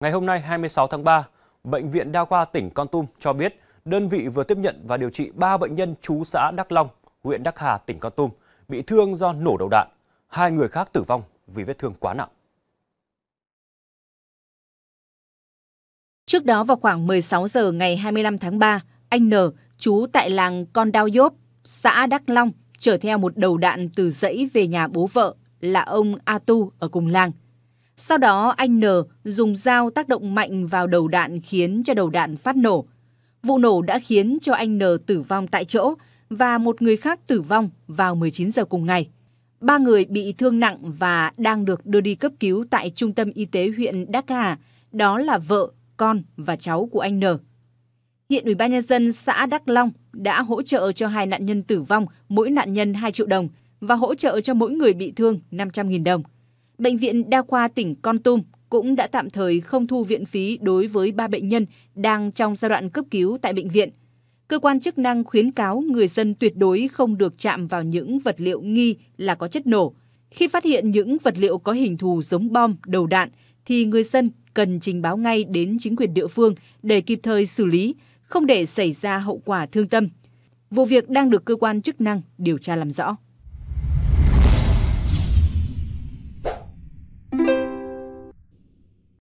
Ngày hôm nay 26 tháng 3, Bệnh viện Đa khoa tỉnh Con Tum cho biết đơn vị vừa tiếp nhận và điều trị 3 bệnh nhân trú xã Đắc Long, huyện Đắc Hà, tỉnh Con Tum bị thương do nổ đầu đạn, hai người khác tử vong vì vết thương quá nặng. Trước đó vào khoảng 16 giờ ngày 25 tháng 3, anh N, chú tại làng Con Đao Dốp, xã Đắc Long, chở theo một đầu đạn từ dãy về nhà bố vợ là ông A Tu ở cùng làng. Sau đó anh N dùng dao tác động mạnh vào đầu đạn khiến cho đầu đạn phát nổ. Vụ nổ đã khiến cho anh N tử vong tại chỗ và một người khác tử vong vào 19 giờ cùng ngày. Ba người bị thương nặng và đang được đưa đi cấp cứu tại trung tâm y tế huyện Đắc Hà, đó là vợ, con và cháu của anh N. Hiện Ủy ban nhân dân xã Đắc Long đã hỗ trợ cho hai nạn nhân tử vong mỗi nạn nhân 2 triệu đồng và hỗ trợ cho mỗi người bị thương 500.000 đồng. Bệnh viện Đa khoa tỉnh Con Tum cũng đã tạm thời không thu viện phí đối với ba bệnh nhân đang trong giai đoạn cấp cứu tại bệnh viện. Cơ quan chức năng khuyến cáo người dân tuyệt đối không được chạm vào những vật liệu nghi là có chất nổ. Khi phát hiện những vật liệu có hình thù giống bom, đầu đạn thì người dân cần trình báo ngay đến chính quyền địa phương để kịp thời xử lý, không để xảy ra hậu quả thương tâm. Vụ việc đang được cơ quan chức năng điều tra làm rõ.